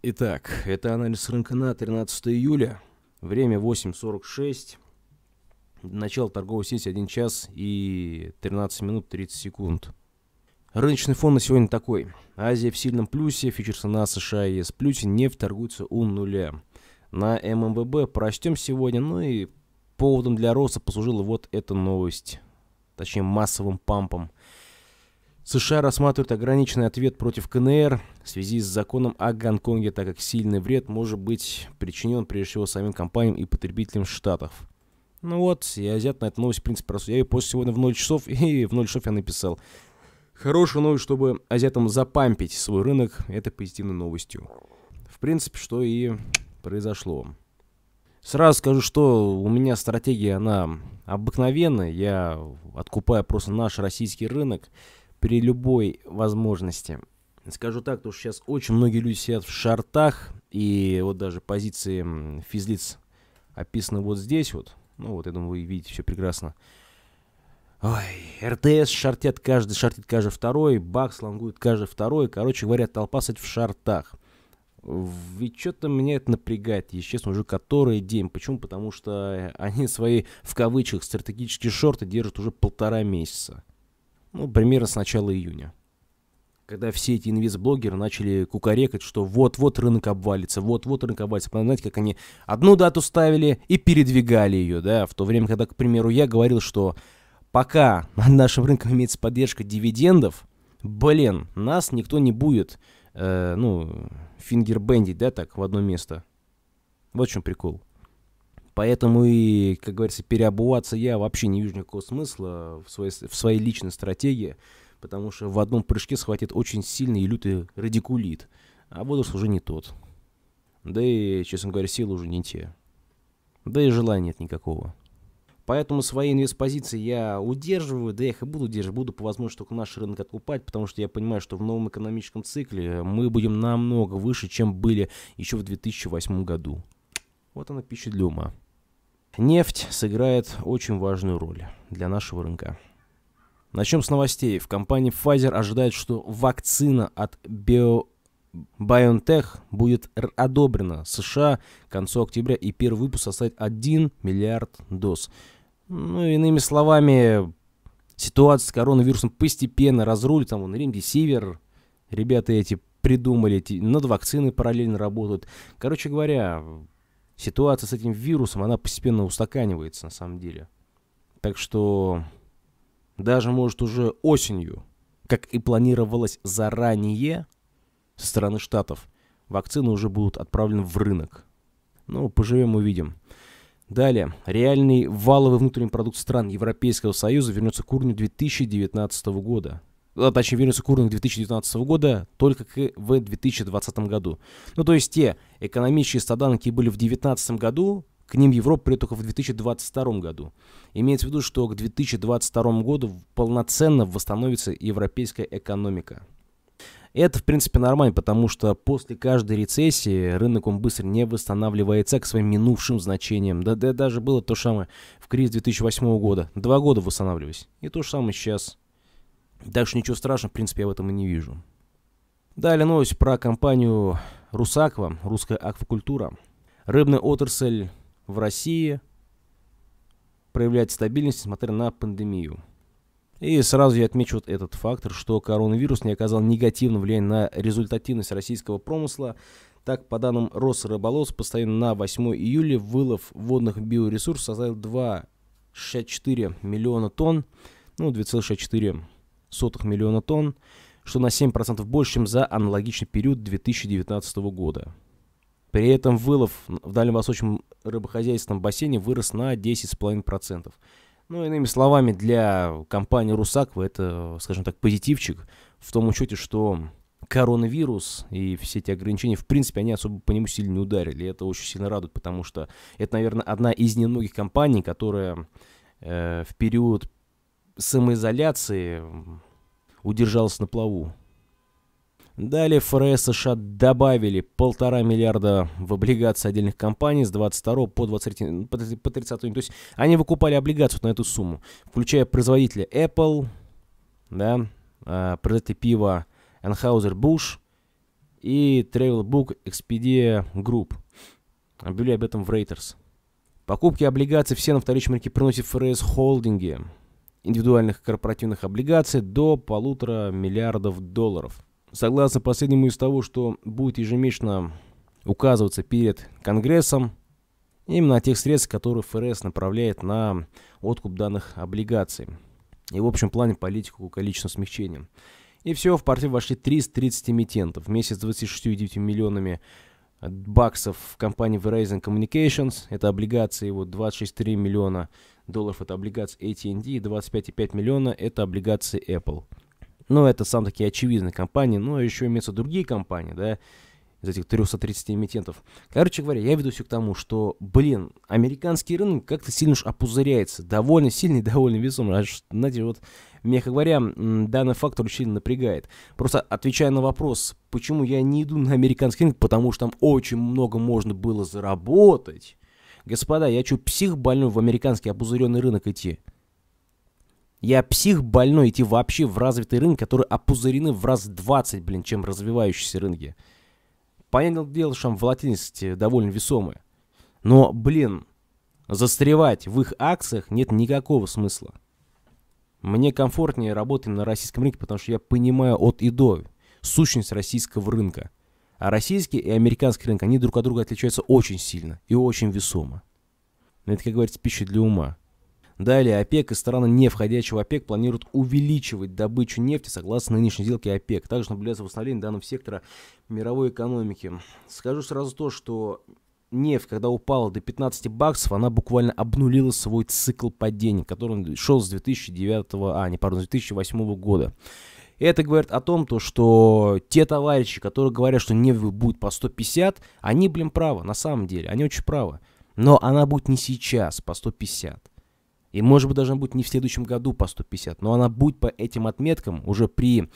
Итак, это анализ рынка на 13 июля. Время 8.46. Начало торговой сессии 1 час и 13 минут 30 секунд. Рыночный фон на сегодня такой. Азия в сильном плюсе, фьючерсы на США и ЕС плюсе, нефть торгуется у нуля. На ММВБ прочтем сегодня, ну и поводом для роста послужила вот эта новость. Точнее, массовым пампом – США рассматривают ограниченный ответ против КНР в связи с законом о Гонконге, так как сильный вред может быть причинен прежде всего самим компаниям и потребителям Штатов. Ну вот, я взят на эту новость, в принципе, раз я ее после сегодня в 0 часов, и в 0 часов я написал. Хорошую новость, чтобы азиатам запампить свой рынок, это позитивной новостью. В принципе, что и произошло. Сразу скажу, что у меня стратегия, она обыкновенная. Я откупаю просто наш российский рынок при любой возможности. Скажу так, то что сейчас очень многие люди сидят в шортах и вот даже позиции физлиц описаны вот здесь вот. Ну вот, я думаю, вы видите все прекрасно. Ой, РТС шартят каждый, шартит каждый второй, бакс слангует каждый второй. Короче говоря, толпа, кстати, в шортах Ведь что-то меня это напрягает, если честно, уже который день. Почему? Потому что э, они свои, в кавычках, стратегические шорты держат уже полтора месяца ну, примерно с начала июня. Когда все эти инвест-блогеры начали кукарекать, что вот-вот рынок обвалится, вот-вот рынок обвалится. понимаете, как они одну дату ставили и передвигали ее, да, в то время, когда, к примеру, я говорил, что пока над нашим рынком имеется поддержка дивидендов, блин, нас никто не будет, э, ну, фингербендить, да, так, в одно место. Вот в чем прикол. Поэтому и, как говорится, переобуваться я вообще не вижу никакого смысла в своей, в своей личной стратегии, потому что в одном прыжке схватит очень сильный и лютый радикулит, а возраст уже не тот. Да и, честно говоря, силы уже не те. Да и желания нет никакого. Поэтому свои инвестпозиции я удерживаю, да я их и буду держать, буду по возможности только наш рынок откупать, потому что я понимаю, что в новом экономическом цикле мы будем намного выше, чем были еще в 2008 году. Вот она пища для ума. Нефть сыграет очень важную роль для нашего рынка. Начнем с новостей. В компании Pfizer ожидает, что вакцина от Bio... BioNTech будет одобрена США к концу октября, и первый выпуск составит 1 миллиард доз. Ну, иными словами, ситуация с коронавирусом постепенно разрулит. Там вон Север ребята эти придумали, над вакциной параллельно работают. Короче говоря, ситуация с этим вирусом, она постепенно устаканивается на самом деле. Так что даже, может, уже осенью, как и планировалось заранее со стороны Штатов, вакцины уже будут отправлены в рынок. Ну, поживем, увидим. Далее. Реальный валовый внутренний продукт стран Европейского Союза вернется к уровню 2019 года. А, точнее вируса Куринг 2019 года только к, в 2020 году. Ну то есть те экономические стада, какие были в 2019 году, к ним Европа придет только в 2022 году. Имеется в виду, что к 2022 году полноценно восстановится европейская экономика. Это, в принципе, нормально, потому что после каждой рецессии рынок он быстро не восстанавливается к своим минувшим значениям. Да, да даже было то же самое в кризис 2008 года. Два года восстанавливались. И то же самое сейчас так что ничего страшного, в принципе, я в этом и не вижу. Далее новость про компанию «Русаква», «Русская аквакультура». Рыбная отрасль в России проявляет стабильность, несмотря на пандемию. И сразу я отмечу вот этот фактор, что коронавирус не оказал негативного влияния на результативность российского промысла. Так, по данным Росрыболовств, постоянно на 8 июля вылов водных биоресурсов составил 2,64 миллиона тонн, ну 2,64 сотых миллиона тонн, что на 7% больше, чем за аналогичный период 2019 года. При этом вылов в дальневосточном рыбохозяйственном бассейне вырос на 10,5%. Ну, иными словами, для компании «Русаква» это, скажем так, позитивчик в том учете, что коронавирус и все эти ограничения, в принципе, они особо по нему сильно не ударили. И это очень сильно радует, потому что это, наверное, одна из немногих компаний, которая э, в период самоизоляции удержалась на плаву. Далее ФРС США добавили полтора миллиарда в облигации отдельных компаний с 22 по, 20, ну, по 30. То есть они выкупали облигацию на эту сумму, включая производителя Apple, да, а, производителя пива Anheuser-Busch и Travelbook Expedia Group. Объявили об этом в Reuters. Покупки облигаций все на вторичном рынке приносят ФРС холдинги – индивидуальных корпоративных облигаций до полутора миллиардов долларов. Согласно последнему из того, что будет ежемесячно указываться перед Конгрессом, именно тех средств, которые ФРС направляет на откуп данных облигаций. И в общем плане политику количественного смягчения. И все, в портфель вошли 330 эмитентов вместе с 26,9 миллионами баксов в компании Verizon Communications. Это облигации, вот 26,3 миллиона долларов это облигации AT&T, и 25,5 миллиона это облигации Apple. Ну, это сам такие очевидные компании, но еще имеются другие компании, да, из этих 330 эмитентов. Короче говоря, я веду все к тому, что, блин, американский рынок как-то сильно уж опузыряется, довольно сильный, довольно весом. А знаете, вот Мягко говоря, данный фактор сильно напрягает. Просто отвечая на вопрос, почему я не иду на американский рынок, потому что там очень много можно было заработать. Господа, я чё, псих больной в американский опузыренный рынок идти? Я псих больной идти вообще в развитый рынок, который опузырены в раз 20, блин, чем развивающиеся рынки. Понятное дело, что там волатильность э, довольно весомая. Но, блин, застревать в их акциях нет никакого смысла. Мне комфортнее работать на российском рынке, потому что я понимаю от и до сущность российского рынка. А российский и американский рынок, они друг от друга отличаются очень сильно и очень весомо. Но это, как говорится, пища для ума. Далее ОПЕК и страны, не входящего в ОПЕК, планируют увеличивать добычу нефти согласно нынешней сделке ОПЕК. Также наблюдается восстановление данного сектора мировой экономики. Скажу сразу то, что нефть, когда упала до 15 баксов, она буквально обнулила свой цикл падений, который шел с 2009, а, не, пардon, с 2008 года. это говорит о том, то, что те товарищи, которые говорят, что нефть будет по 150, они, блин, правы, на самом деле, они очень правы. Но она будет не сейчас по 150. И, может быть, даже будет не в следующем году по 150, но она будет по этим отметкам уже при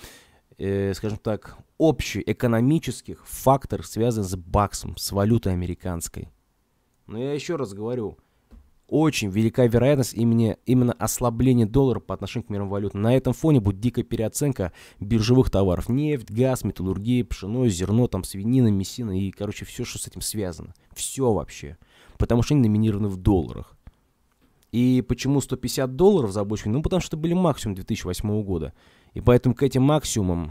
э, скажем так, общеэкономических факторов, связанных с баксом, с валютой американской. Но я еще раз говорю, очень велика вероятность именно, именно ослабления доллара по отношению к мировым валютам. На этом фоне будет дикая переоценка биржевых товаров. Нефть, газ, металлургия, пшено, зерно, там, свинина, мясина и, короче, все, что с этим связано. Все вообще. Потому что они номинированы в долларах. И почему 150 долларов за бочку? Ну, потому что это были максимум 2008 года. И поэтому к этим максимумам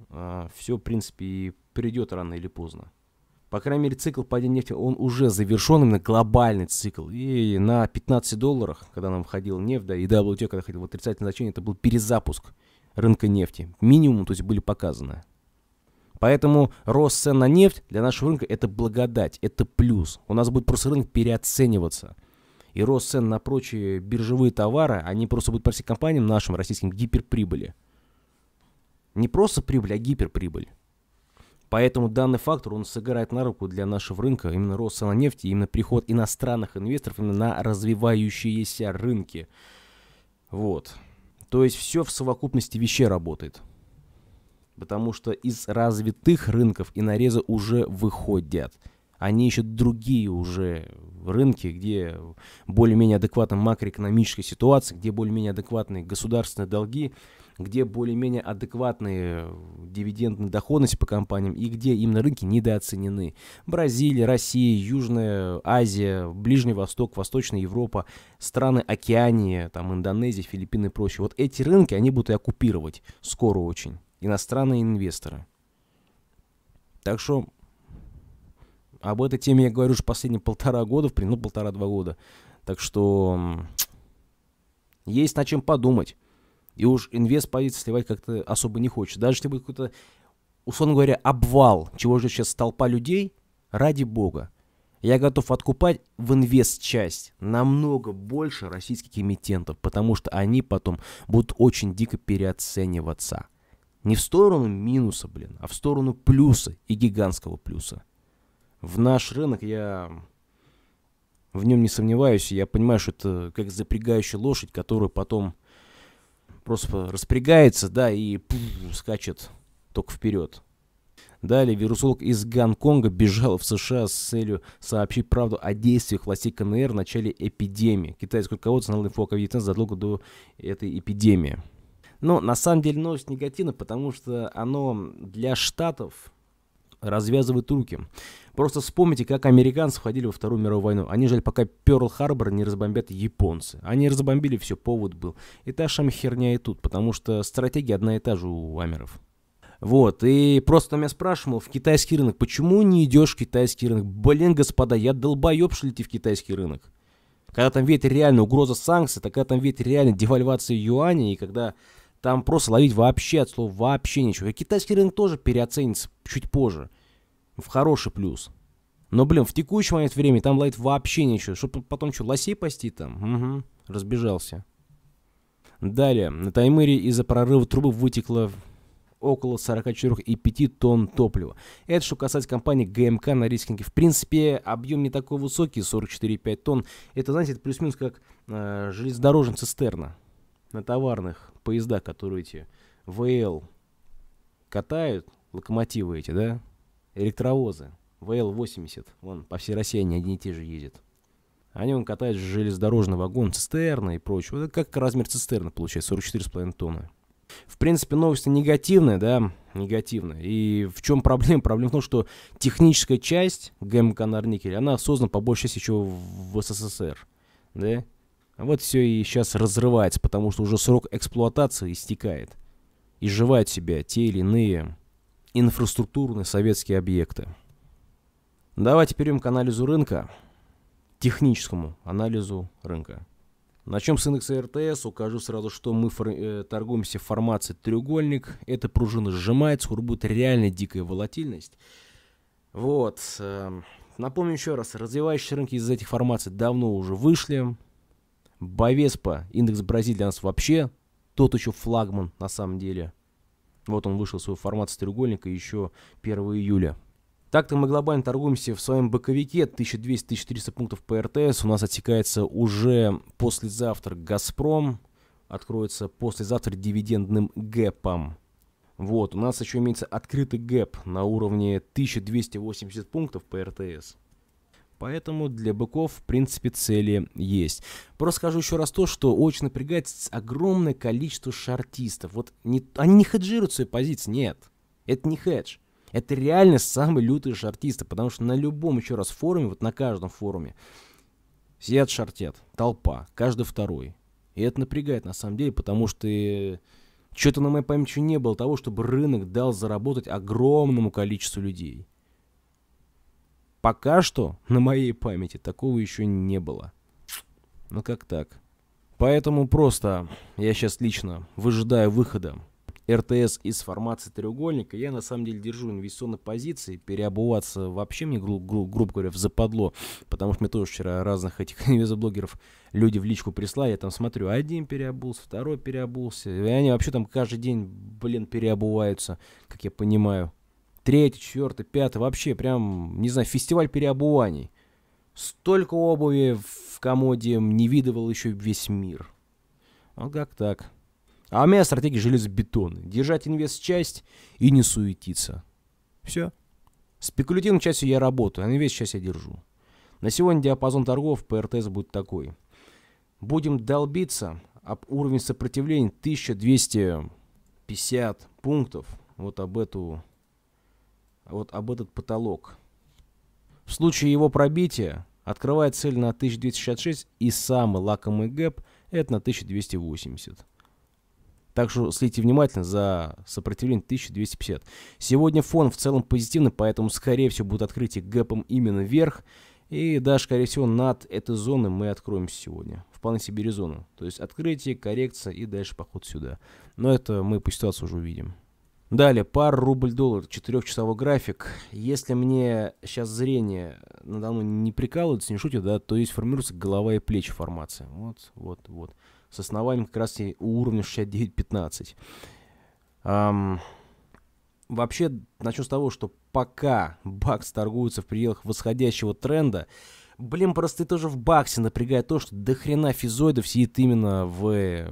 э, а, все, в принципе, и придет рано или поздно. По крайней мере, цикл падения нефти, он уже завершен, именно глобальный цикл. И на 15 долларах, когда нам входила нефть, да, и WT, когда ходил в отрицательное значение, это был перезапуск рынка нефти. Минимум, то есть, были показаны. Поэтому рост цен на нефть для нашего рынка это благодать, это плюс. У нас будет просто рынок переоцениваться. И рост цен на прочие биржевые товары, они просто будут по всем компаниям нашим российским гиперприбыли. Не просто прибыль, а гиперприбыль. Поэтому данный фактор, он сыграет на руку для нашего рынка, именно рост цен на нефть, именно приход иностранных инвесторов именно на развивающиеся рынки. Вот. То есть все в совокупности вещей работает. Потому что из развитых рынков и нареза уже выходят. Они ищут другие уже рынки, где более-менее адекватная макроэкономическая ситуация, где более-менее адекватные государственные долги – где более-менее адекватные э, дивидендные доходности по компаниям и где именно рынки недооценены. Бразилия, Россия, Южная Азия, Ближний Восток, Восточная Европа, страны Океании, там Индонезия, Филиппины и прочее. Вот эти рынки они будут и оккупировать скоро очень. Иностранные инвесторы. Так что об этой теме я говорю уже последние полтора года, в принципе, ну, полтора-два года. Так что есть над чем подумать. И уж инвест позиции сливать как-то особо не хочет. Даже если будет какой-то, условно говоря, обвал, чего же сейчас толпа людей, ради бога. Я готов откупать в инвест-часть намного больше российских эмитентов, потому что они потом будут очень дико переоцениваться. Не в сторону минуса, блин, а в сторону плюса и гигантского плюса. В наш рынок я в нем не сомневаюсь, я понимаю, что это как запрягающая лошадь, которую потом просто распрягается, да, и пу, скачет только вперед. Далее вирусолог из Гонконга бежал в США с целью сообщить правду о действиях властей КНР в начале эпидемии. Китайское руководство знало инфо о задолго до этой эпидемии. Но на самом деле новость негативна, потому что оно для штатов развязывают руки. Просто вспомните, как американцы входили во Вторую мировую войну. Они жаль, пока Перл-Харбор не разбомбят японцы. Они разбомбили, все, повод был. И та же херня и тут, потому что стратегия одна и та же у амеров. Вот, и просто меня спрашивал в китайский рынок, почему не идешь в китайский рынок? Блин, господа, я долбоеб, что лети в китайский рынок. Когда там ведь реально угроза санкций, когда там ведь реально девальвация юаня, и когда там просто ловить вообще от слова вообще ничего. И китайский рынок тоже переоценится чуть позже. В хороший плюс. Но, блин, в текущий момент времени там ловить вообще ничего. Чтобы потом что, лосей пасти там? Угу, разбежался. Далее. На Таймыре из-за прорыва трубы вытекло около 44,5 тонн топлива. Это что касается компании ГМК на рейсинге. В принципе, объем не такой высокий, 44,5 тонн. Это, знаете, это плюс-минус как э, железнодорожная цистерна на товарных поездах, которые эти ВЛ катают, локомотивы эти, да, электровозы, ВЛ-80, вон, по всей России они одни и те же ездят. Они вон катают железнодорожный вагон, цистерны и прочее. Это как размер цистерны получается, 44,5 тонны. В принципе, новость негативная, да, негативная. И в чем проблема? Проблема в том, что техническая часть ГМК Норникель, она создана по большей части еще в СССР, да, а вот все и сейчас разрывается, потому что уже срок эксплуатации истекает. И жевают себя те или иные инфраструктурные советские объекты. Давайте перейдем к анализу рынка, техническому анализу рынка. Начнем с индекса РТС. Укажу сразу, что мы фор- э, торгуемся в формации треугольник. Эта пружина сжимается, скоро будет реально дикая волатильность. Вот. Эм, напомню еще раз, развивающие рынки из этих формаций давно уже вышли. Бовеспа, индекс Бразилии для нас вообще тот еще флагман на самом деле. Вот он вышел в свою формацию треугольника еще 1 июля. Так-то мы глобально торгуемся в своем боковике 1200-1300 пунктов по РТС. У нас отсекается уже послезавтра «Газпром». Откроется послезавтра дивидендным гэпом. Вот, у нас еще имеется открытый гэп на уровне 1280 пунктов по РТС. Поэтому для быков, в принципе, цели есть. Просто скажу еще раз то, что очень напрягает огромное количество шартистов. Вот не, они не хеджируют свои позиции, нет. Это не хедж. Это реально самые лютые шартисты, потому что на любом, еще раз, форуме, вот на каждом форуме, сидят шартят, толпа, каждый второй. И это напрягает на самом деле, потому что э, что-то на моей памяти не было того, чтобы рынок дал заработать огромному количеству людей. Пока что на моей памяти такого еще не было. Ну как так? Поэтому просто я сейчас лично выжидаю выхода РТС из формации треугольника. Я на самом деле держу инвестиционные позиции. Переобуваться вообще мне, гру- гру- грубо говоря, в западло. Потому что мне тоже вчера разных этих инвизоблогеров люди в личку прислали. Я там смотрю, один переобулся, второй переобулся. И они вообще там каждый день, блин, переобуваются, как я понимаю третий, четвертый, пятый, вообще прям, не знаю, фестиваль переобуваний. Столько обуви в комоде не видывал еще весь мир. Ну как так? А у меня стратегия железобетона. Держать инвест-часть и не суетиться. Все. С спекулятивной частью я работаю, а инвест-часть я держу. На сегодня диапазон торгов по РТС будет такой. Будем долбиться об уровень сопротивления 1250 пунктов. Вот об эту вот об этот потолок. В случае его пробития открывает цель на 1266 и самый лакомый гэп это на 1280. Так что следите внимательно за сопротивление 1250. Сегодня фон в целом позитивный, поэтому скорее всего будет открытие гэпом именно вверх. И даже, скорее всего, над этой зоной мы откроемся сегодня. Вполне себе резону. То есть открытие, коррекция и дальше поход сюда. Но это мы по ситуации уже увидим. Далее, пар рубль-доллар, четырехчасовой график. Если мне сейчас зрение надо мной не прикалывается, не шутит, да, то есть формируется голова и плечи формации. Вот, вот, вот. С основанием как раз и у уровня 69-15. Эм, вообще, начну с того, что пока бакс торгуется в пределах восходящего тренда, блин, просто тоже в баксе напрягает то, что до хрена физоидов сидит именно в, в э,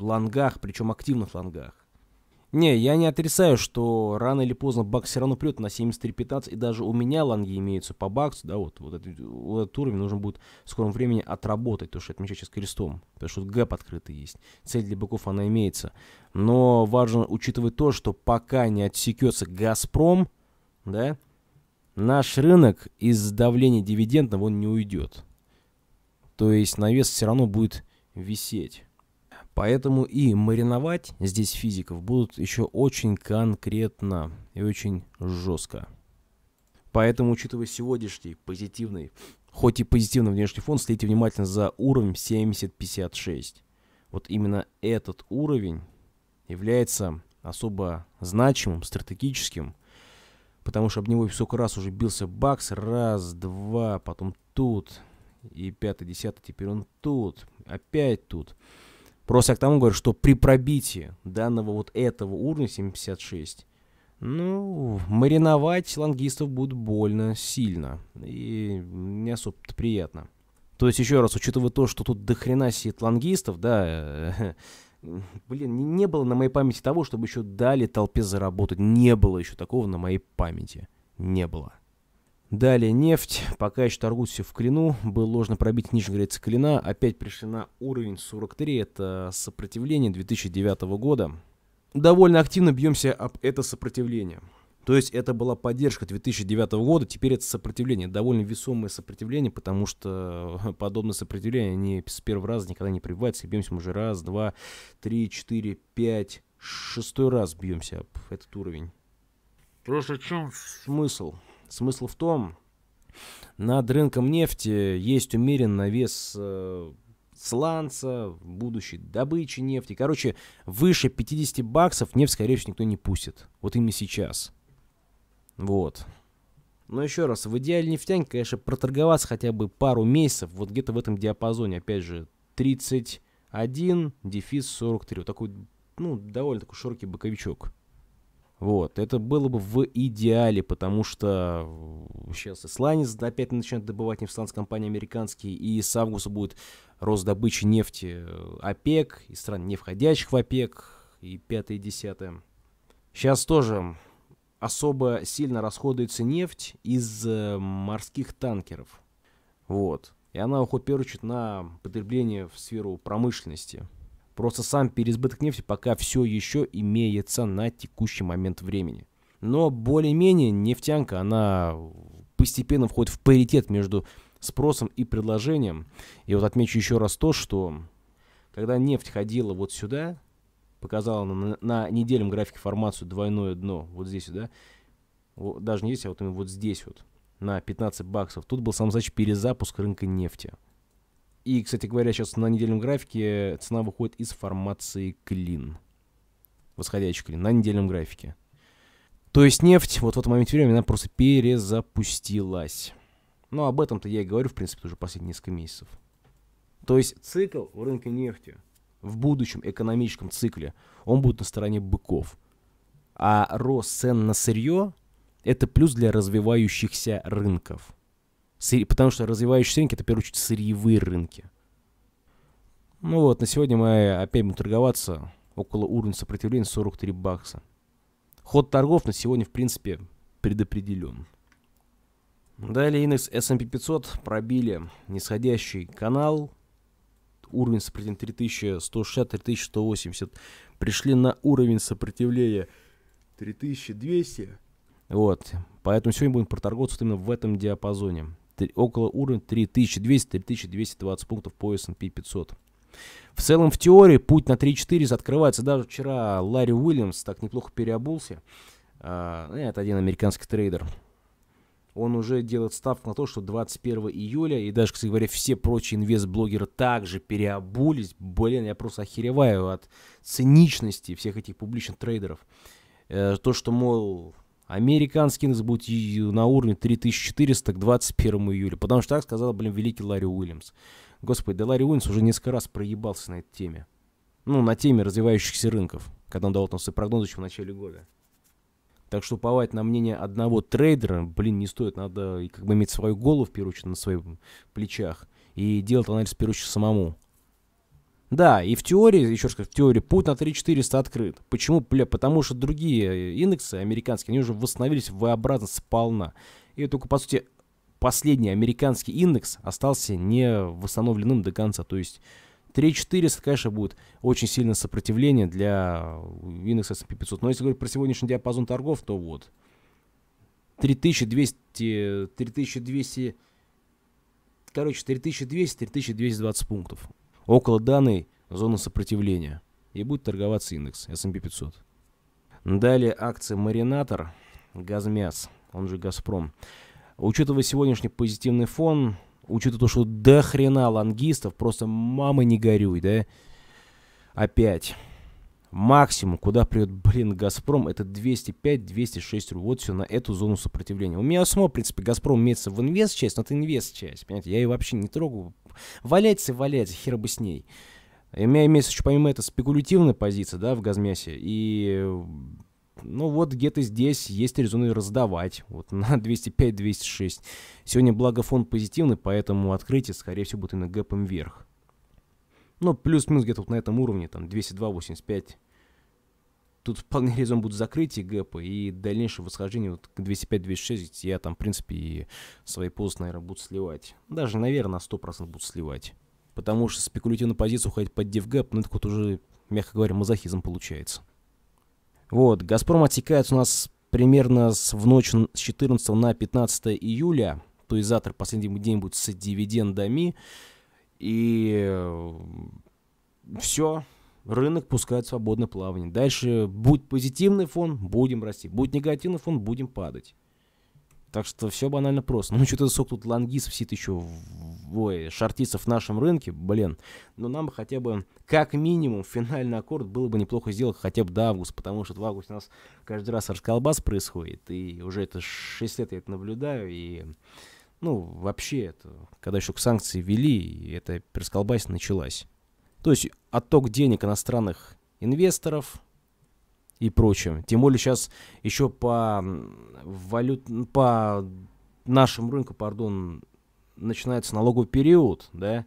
лонгах, причем активных лонгах не, я не отрицаю, что рано или поздно бак все равно прет на 73-15, и даже у меня ланги имеются по баксу, да, вот, вот, этот, вот этот уровень нужно будет в скором времени отработать, потому что это меча сейчас крестом, потому что гэп открытый есть, цель для быков она имеется. Но важно учитывать то, что пока не отсекется «Газпром», да, наш рынок из давления дивидендов он не уйдет. То есть навес все равно будет висеть. Поэтому и мариновать здесь физиков будут еще очень конкретно и очень жестко. Поэтому, учитывая сегодняшний позитивный, хоть и позитивный внешний фон, следите внимательно за уровнем 7056. Вот именно этот уровень является особо значимым, стратегическим, потому что об него сколько раз уже бился Бакс, раз, два, потом тут, и пятый, десятый, теперь он тут, опять тут. Просто я к тому говорю, что при пробитии данного вот этого уровня 76, ну, мариновать лангистов будет больно сильно. И не особо приятно. То есть, еще раз, учитывая то, что тут дохрена сидит лангистов, да, блин, не было на моей памяти того, чтобы еще дали толпе заработать. Не было еще такого на моей памяти. Не было. Далее нефть. Пока еще торгуют в клину. Был ложно пробить ниже границы клина. Опять пришли на уровень 43. Это сопротивление 2009 года. Довольно активно бьемся об это сопротивление. То есть это была поддержка 2009 года, теперь это сопротивление, довольно весомое сопротивление, потому что э, подобное сопротивление, они с первого раза никогда не прибываются, и бьемся мы уже раз, два, три, четыре, пять, шестой раз бьемся об этот уровень. Просто в чем смысл? Смысл в том, над рынком нефти есть умеренный вес э, сланца, будущей добычи нефти. Короче, выше 50 баксов нефть, скорее всего, никто не пустит. Вот именно сейчас. Вот. Но еще раз, в идеале нефтянь, конечно, проторговаться хотя бы пару месяцев, вот где-то в этом диапазоне, опять же, 31, дефис 43. Вот такой, ну, довольно такой широкий боковичок. Вот, это было бы в идеале, потому что сейчас исландец опять начинает добывать нефть нефтянские компании американские, и с августа будет рост добычи нефти э, ОПЕК, и стран, не входящих в ОПЕК, и пятое, и десятое. Сейчас тоже особо сильно расходуется нефть из э, морских танкеров. Вот. И она уходит ухоперчит на потребление в сферу промышленности. Просто сам переизбыток нефти пока все еще имеется на текущий момент времени. Но более-менее нефтянка, она постепенно входит в паритет между спросом и предложением. И вот отмечу еще раз то, что когда нефть ходила вот сюда, показала на, на недельном графике формацию двойное дно, вот здесь, да, вот, даже не здесь, а вот, вот здесь вот, на 15 баксов, тут был сам, значит, перезапуск рынка нефти. И, кстати говоря, сейчас на недельном графике цена выходит из формации клин. Восходящий клин на недельном графике. То есть нефть вот в этот момент времени, она просто перезапустилась. Но об этом-то я и говорю, в принципе, уже последние несколько месяцев. То есть цикл в рынке нефти в будущем экономическом цикле, он будет на стороне быков. А рост цен на сырье – это плюс для развивающихся рынков потому что развивающиеся рынки – это, в первую очередь, сырьевые рынки. Ну вот, на сегодня мы опять будем торговаться около уровня сопротивления 43 бакса. Ход торгов на сегодня, в принципе, предопределен. Далее индекс S&P 500 пробили нисходящий канал. Уровень сопротивления 3160-3180. Пришли на уровень сопротивления 3200. Вот. Поэтому сегодня будем проторговаться именно в этом диапазоне около уровня 3200-3220 пунктов по S&P 500. В целом, в теории, путь на 3-4 открывается. Даже вчера Ларри Уильямс так неплохо переобулся. А, ну, это один американский трейдер. Он уже делает ставку на то, что 21 июля, и даже, кстати говоря, все прочие инвест-блогеры также переобулись. Блин, я просто охереваю от циничности всех этих публичных трейдеров. Э, то, что, мол, американский индекс будет на уровне 3400 к 21 июля. Потому что так сказал, блин, великий Ларри Уильямс. Господи, да Ларри Уильямс уже несколько раз проебался на этой теме. Ну, на теме развивающихся рынков, когда он давал там свои прогнозы еще в начале года. Так что уповать на мнение одного трейдера, блин, не стоит. Надо как бы иметь свою голову, в первую очередь, на своих плечах. И делать анализ, в первую очередь, самому. Да, и в теории, еще раз говорю, в теории путь на 3400 открыт. Почему? Бля, потому что другие э, индексы американские, они уже восстановились V-образно сполна. И только, по сути, последний американский индекс остался не восстановленным до конца. То есть 3400, конечно, будет очень сильное сопротивление для э, индекса S&P 500. Но если говорить про сегодняшний диапазон торгов, то вот 3200, 3200, э, короче, 3200, 3220 пунктов. Около данной зоны сопротивления. И будет торговаться индекс S&P 500. Далее акция «Маринатор», «Газмяс», он же «Газпром». Учитывая сегодняшний позитивный фон, учитывая то, что до хрена лонгистов, просто мама не горюй, да? Опять. Максимум, куда придет, блин, Газпром, это 205-206 рублей. Вот все на эту зону сопротивления. У меня самого, в принципе, Газпром имеется в инвест-часть, но это инвест-часть, понимаете? Я ее вообще не трогаю. Валяется и валяется, хер бы с ней. У меня имеется еще, помимо этого, спекулятивная позиция, да, в Газмясе. И ну вот где-то здесь есть резоны раздавать, вот на 205-206. Сегодня благо фон позитивный, поэтому открытие, скорее всего, будет именно на гэпом вверх. Ну, плюс-минус где-то вот на этом уровне, там 202-85. Тут вполне резон будет закрытие гэпа и дальнейшее восхождение вот к 205-206 я там, в принципе, и свои позы, наверное, буду сливать. Даже, наверное, на 100% буду сливать. Потому что спекулятивную позицию уходить под дивгэп, ну, это вот уже, мягко говоря, мазохизм получается. Вот, «Газпром» отсекается у нас примерно с, в ночь с 14 на 15 июля. То есть завтра последний день будет с дивидендами. И э, все, рынок пускает свободное плавание. Дальше будет позитивный фон, будем расти. Будет негативный фон, будем падать. Так что все банально просто. Ну, что-то сок тут лангисов сидит еще, ой, шартистов в нашем рынке, блин. Но нам бы хотя бы, как минимум, финальный аккорд было бы неплохо сделать хотя бы до августа, потому что в августе у нас каждый раз аршкалбас происходит, и уже это 6 лет я это наблюдаю, и ну, вообще, это, когда еще к санкции ввели, эта пересколбась началась. То есть отток денег иностранных инвесторов и прочее. Тем более сейчас еще по валют, по нашему рынку, пардон, начинается налоговый период, да,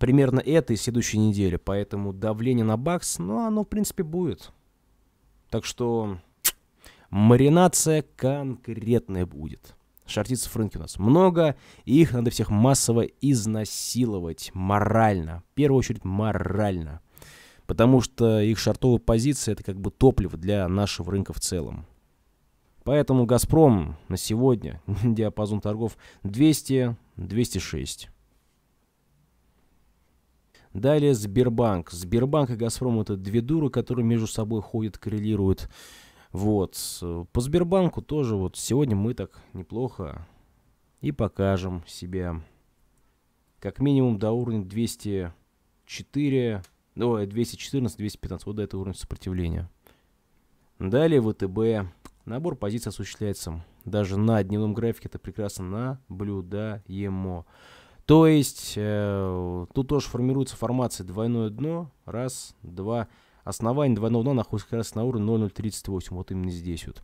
примерно этой следующей неделе. поэтому давление на бакс, ну, оно, в принципе, будет. Так что маринация конкретная будет. Шартистов в рынке у нас много, и их надо всех массово изнасиловать морально. В первую очередь морально. Потому что их шартовая позиция – это как бы топливо для нашего рынка в целом. Поэтому «Газпром» на сегодня, диапазон торгов 200-206. Далее Сбербанк. Сбербанк и Газпром это две дуры, которые между собой ходят, коррелируют. Вот. Э, по Сбербанку тоже вот сегодня мы так неплохо и покажем себя. Как минимум до уровня 204, ой, 214, 215, вот до этого уровня сопротивления. Далее ВТБ. Набор позиций осуществляется даже на дневном графике, это прекрасно наблюдаемо. То есть э, тут тоже формируется формация двойное дно, раз, два, три основание двойного находится как раз на уровне 0,038, вот именно здесь вот.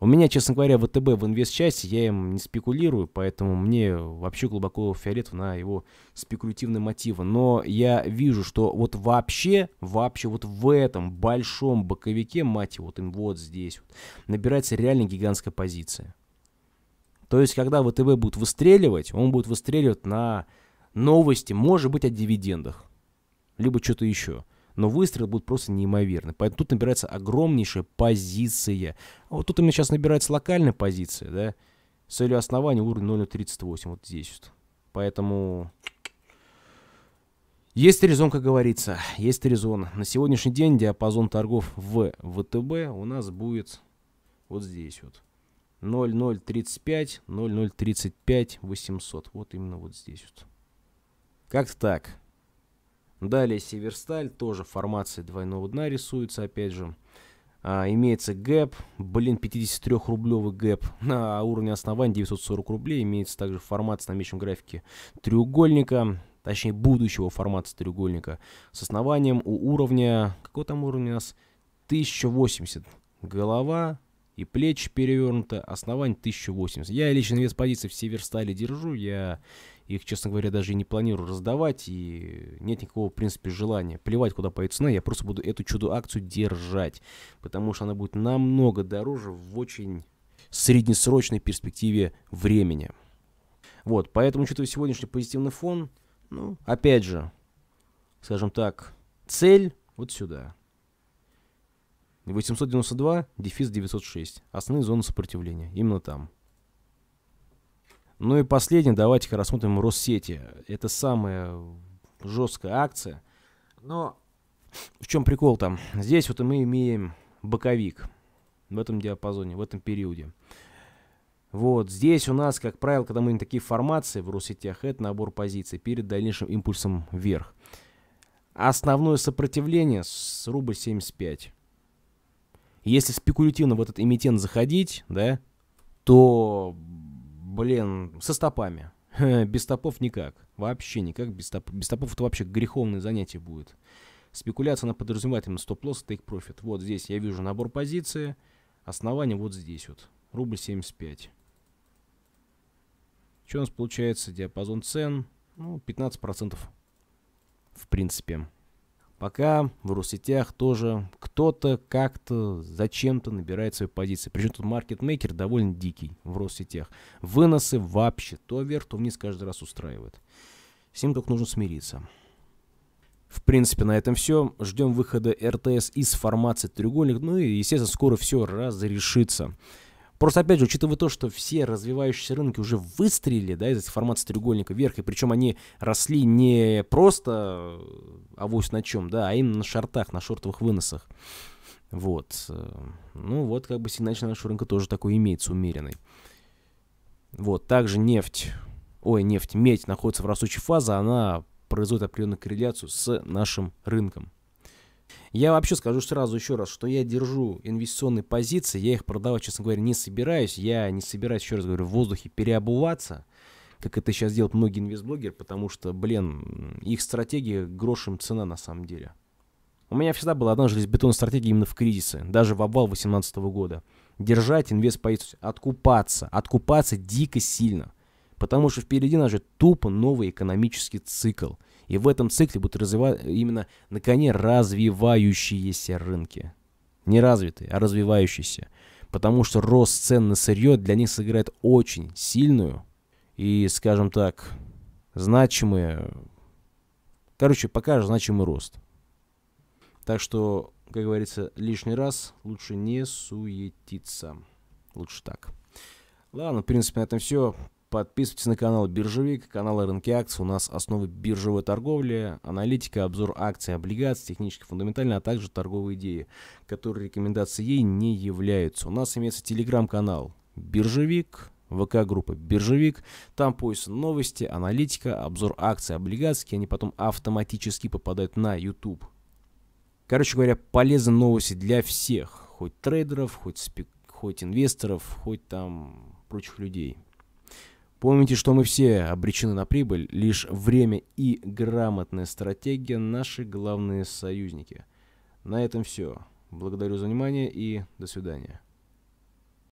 У меня, честно говоря, ВТБ в инвест-части, я им не спекулирую, поэтому мне вообще глубоко фиолетов на его спекулятивные мотивы. Но я вижу, что вот вообще, вообще вот в этом большом боковике, мать его, вот им вот здесь вот, набирается реально гигантская позиция. То есть, когда ВТБ будет выстреливать, он будет выстреливать на новости, может быть, о дивидендах, либо что-то еще но выстрел будет просто неимоверный. Поэтому тут набирается огромнейшая позиция. А вот тут у меня сейчас набирается локальная позиция, да, с целью основания уровня 0.38, вот здесь вот. Поэтому... Есть резон, как говорится, есть резон. На сегодняшний день диапазон торгов в ВТБ у нас будет вот здесь вот. 0035, 0035, 800. Вот именно вот здесь вот. Как-то так. Далее Северсталь, тоже в формации двойного дна рисуется, опять же. А, имеется гэп, блин, 53-рублевый гэп на уровне основания 940 рублей. Имеется также формат с намеченным графике треугольника, точнее будущего формата треугольника с основанием у уровня, какой там уровень у нас? 1080. Голова и плечи перевернуты, основание 1080. Я лично вес позиции в Северстале держу, я их, честно говоря, даже и не планирую раздавать, и нет никакого, в принципе, желания. Плевать, куда пойдет цена, я просто буду эту чудо-акцию держать, потому что она будет намного дороже в очень среднесрочной перспективе времени. Вот, поэтому, учитывая сегодняшний позитивный фон, ну, опять же, скажем так, цель вот сюда. 892, дефис 906. Основные зоны сопротивления. Именно там. Ну и последнее, давайте-ка рассмотрим Россети. Это самая жесткая акция. Но в чем прикол там? Здесь вот мы имеем боковик в этом диапазоне, в этом периоде. Вот, здесь у нас, как правило, когда мы имеем такие формации в Россетях, это набор позиций перед дальнейшим импульсом вверх. Основное сопротивление с рубль 75. Если спекулятивно в этот эмитент заходить, да, то блин, со стопами. без стопов никак. Вообще никак. Без, стоп... без стопов это вообще греховное занятие будет. Спекуляция, она подразумевает именно стоп-лосс, тейк-профит. Вот здесь я вижу набор позиции. Основание вот здесь вот. Рубль 75. Что у нас получается? Диапазон цен. Ну, 15%. В принципе. Пока в Россетях тоже кто-то как-то зачем-то набирает свои позиции. Причем тут маркетмейкер довольно дикий в Россетях. Выносы вообще то вверх, то вниз каждый раз устраивает. С ним только нужно смириться. В принципе, на этом все. Ждем выхода РТС из формации треугольник. Ну и, естественно, скоро все разрешится. Просто, опять же, учитывая то, что все развивающиеся рынки уже выстрелили да, из этих форматов треугольника вверх, и причем они росли не просто э, авось на чем, да, а именно на шортах, на шортовых выносах. Вот. Э, ну вот, как бы сигнальщина нашего рынка тоже такой имеется, умеренный. Вот, также нефть, ой, нефть, медь находится в растущей фазе, она производит определенную корреляцию с нашим рынком. Я вообще скажу сразу еще раз, что я держу инвестиционные позиции, я их продавать, честно говоря, не собираюсь. Я не собираюсь, еще раз говорю, в воздухе переобуваться, как это сейчас делают многие инвестблогеры, потому что, блин, их стратегия грошем цена на самом деле. У меня всегда была одна железобетонная стратегия именно в кризисе, даже в обвал 2018 года. Держать инвест позицию, откупаться, откупаться дико сильно. Потому что впереди нас ждет тупо новый экономический цикл. И в этом цикле будут развиваться именно на коне развивающиеся рынки. Не развитые, а развивающиеся. Потому что рост цен на сырье для них сыграет очень сильную и, скажем так, значимую, Короче, покажет значимый рост. Так что, как говорится, лишний раз лучше не суетиться. Лучше так. Ладно, в принципе, на этом все. Подписывайтесь на канал Биржевик, канал рынки акций. У нас основы биржевой торговли, аналитика, обзор акций, облигаций, технически фундаментально, а также торговые идеи, которые рекомендации ей не являются. У нас имеется телеграм-канал Биржевик, ВК-группа «Биржевик». Там поиск новости, аналитика, обзор акций, облигаций. Они потом автоматически попадают на YouTube. Короче говоря, полезны новости для всех. Хоть трейдеров, хоть, спек... хоть инвесторов, хоть там прочих людей. Помните, что мы все обречены на прибыль, лишь время и грамотная стратегия – наши главные союзники. На этом все. Благодарю за внимание и до свидания.